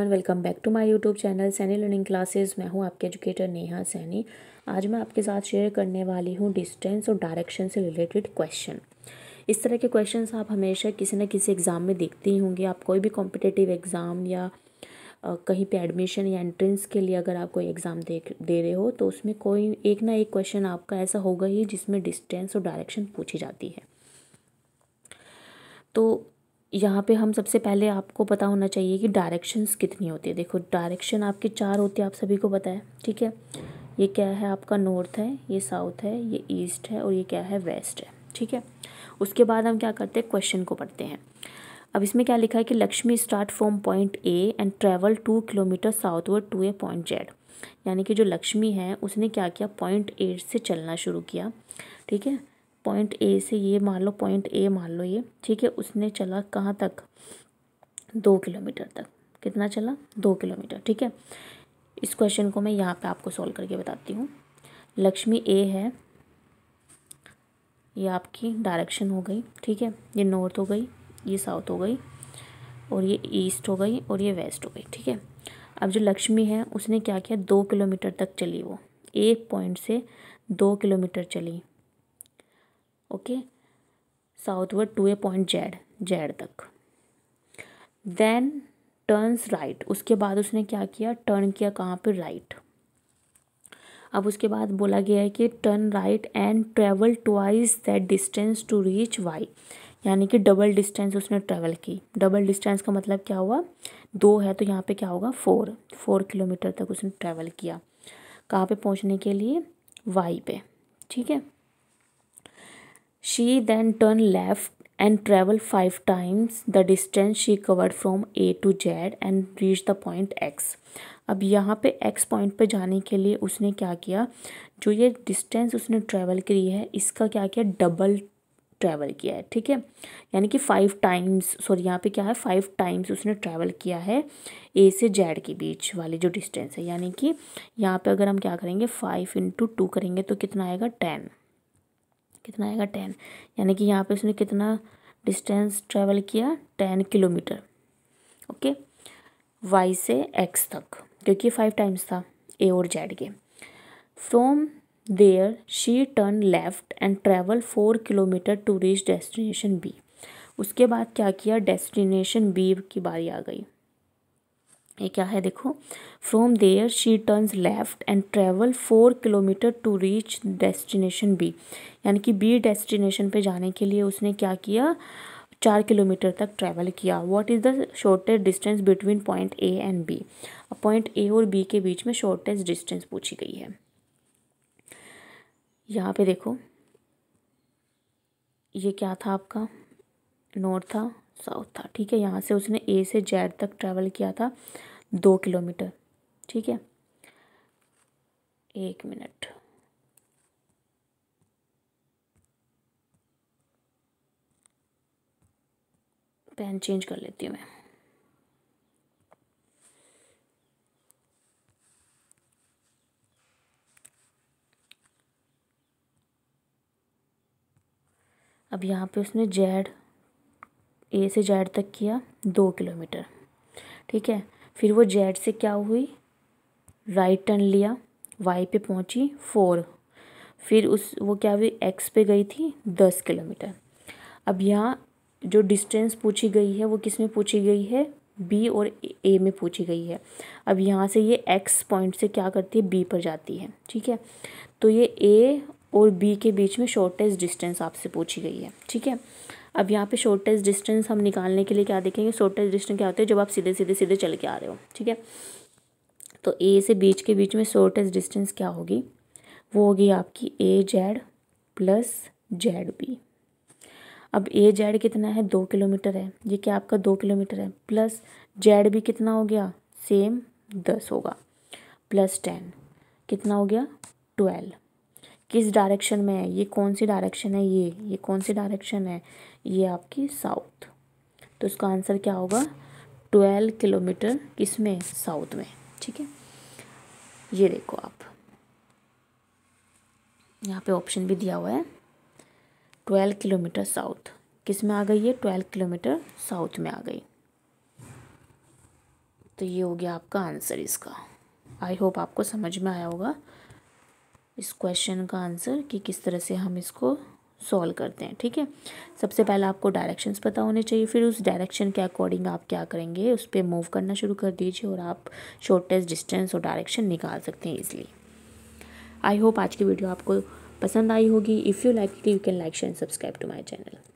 Welcome back to my YouTube channel Saini learning classes मैं हूं आपके एजुकेटर नेहा सैनी आज मैं आपके साथ शेयर करने वाली हूं डिस्टेंस और डायरेक्शन से रिलेटेड क्वेश्चन इस तरह के क्वेश्चंस आप हमेशा किसी न किसी एग्ज़ाम में देखते ही होंगे आप कोई भी कॉम्पिटेटिव एग्ज़ाम या कहीं पर एडमिशन या एंट्रेंस के लिए अगर आप कोई एग्ज़ाम देख दे रहे हो तो उसमें कोई एक ना एक क्वेश्चन आपका ऐसा होगा ही जिसमें डिस्टेंस और डायरेक्शन पूछी जाती है तो यहाँ पे हम सबसे पहले आपको पता होना चाहिए कि डायरेक्शंस कितनी होती है देखो डायरेक्शन आपके चार होते हैं आप सभी को पता है ठीक है ये क्या है आपका नॉर्थ है ये साउथ है ये ईस्ट है और ये क्या है वेस्ट है ठीक है उसके बाद हम क्या करते हैं क्वेश्चन को पढ़ते हैं अब इसमें क्या लिखा है कि Lakshmi start from point A and travel two kilometre southward to a point Z यानी कि जो लक्ष्मी है उसने क्या किया पॉइंट ए से चलना शुरू किया ठीक है पॉइंट ए से ये मान लो पॉइंट ए मान लो ये ठीक है उसने चला कहाँ तक दो किलोमीटर तक कितना चला दो किलोमीटर ठीक है इस क्वेश्चन को मैं यहाँ पे आपको सॉल्व करके बताती हूँ लक्ष्मी ए है ये आपकी डायरेक्शन हो गई ठीक है ये नॉर्थ हो गई ये साउथ हो गई और ये ईस्ट हो गई और ये वेस्ट हो गई ठीक है अब जो लक्ष्मी है उसने क्या किया दो किलोमीटर तक चली वो एक पॉइंट से दो किलोमीटर चली okay southward to a point Z Z तक देन टर्न्स राइट उसके बाद उसने क्या किया टर्न किया कहाँ पे राइट अब उसके बाद बोला गया है कि turn right and travel twice that distance to reach Y यानी कि डबल डिस्टेंस उसने ट्रेवल की डबल डिस्टेंस का मतलब क्या हुआ दो है तो यहाँ पे क्या होगा फोर फोर किलोमीटर तक उसने ट्रेवल किया कहाँ पे पहुँचने के लिए वाई पे ठीक है She then turned left and traveled five times the distance she covered from A to Z and reached the point X. अब यहाँ पे X पॉइंट पे जाने के लिए उसने क्या किया जो ये डिस्टेंस उसने ट्रैवल करी है इसका क्या किया डबल ट्रैवल किया है ठीक है यानी कि फाइव टाइम्स सॉरी यहाँ पे क्या है फाइव टाइम्स उसने ट्रैवल किया है ए से जेड के बीच वाली जो डिस्टेंस है यानी कि यहाँ पे अगर हम क्या करेंगे फाइव इंटू टू करेंगे तो कितना आएगा टेन कितना आएगा टेन यानी कि यहाँ पे उसने कितना डिस्टेंस ट्रेवल किया टेन किलोमीटर ओके वाई से एक्स तक क्योंकि फाइव टाइम्स था ए और जेड के from there she turn left and travel four kilometre to reach destination B उसके बाद क्या किया डेस्टिनेशन बी की बारी आ गई ये क्या है देखो from there she turns left and travel four kilometre to reach destination B यानी कि बी डेस्टिनेशन पे जाने के लिए उसने क्या किया चार किलोमीटर तक ट्रैवल किया what is the shortest distance between point A and B अब पॉइंट ए और बी के बीच में शॉर्टेस्ट डिस्टेंस पूछी गई है यहाँ पे देखो ये क्या था आपका नॉर्थ था साउथ था ठीक है यहाँ से उसने ए से जेड तक ट्रैवल किया था दो किलोमीटर ठीक है एक मिनट पेन चेंज कर लेती हूँ मैं अब यहाँ पे उसने जेड ए से जेड तक किया दो किलोमीटर ठीक है फिर वो जेड से क्या हुई राइट टर्न लिया वाई पे पहुंची फोर फिर उस वो क्या हुई एक्स पे गई थी दस किलोमीटर अब यहाँ जो डिस्टेंस पूछी गई है वो किस में पूछी गई है बी और ए में पूछी गई है अब यहाँ से ये एक्स पॉइंट से क्या करती है बी पर जाती है ठीक है तो ये ए और बी के बीच में शॉर्टेस्ट डिस्टेंस आपसे पूछी गई है ठीक है अब यहाँ पे शॉर्टेस्ट डिस्टेंस हम निकालने के लिए क्या देखेंगे शॉर्टेस्ट डिस्टेंस क्या होता है जब आप सीधे सीधे सीधे चल के आ रहे हो ठीक है तो ए से बीच के बीच में शॉर्टेस्ट डिस्टेंस क्या होगी वो होगी आपकी A Z plus Z B अब ए जेड कितना है दो किलोमीटर है ये क्या आपका दो किलोमीटर है प्लस जेड भी कितना हो गया सेम दस होगा प्लस टेन कितना हो गया ट्वेल्व किस डायरेक्शन में है ये कौन सी डायरेक्शन है ये ये कौन सी डायरेक्शन है ये आपकी साउथ तो इसका आंसर क्या होगा ट्वेल्व किलोमीटर किस में साउथ में ठीक है ये देखो आप यहाँ पे ऑप्शन भी दिया हुआ है ट्वेल्व किलोमीटर साउथ किस में आ गई है ट्वेल्व किलोमीटर साउथ में आ गई तो ये हो गया आपका आंसर इसका आई होप आपको समझ में आया होगा इस क्वेश्चन का आंसर कि किस तरह से हम इसको सॉल्व करते हैं ठीक है सबसे पहले आपको डायरेक्शंस पता होने चाहिए फिर उस डायरेक्शन के अकॉर्डिंग आप क्या करेंगे उस पर मूव करना शुरू कर दीजिए और आप शॉर्टेस्ट डिस्टेंस और डायरेक्शन निकाल सकते हैं इजिली आई होप आज की वीडियो आपको पसंद आई होगी if you like you can like share subscribe to my channel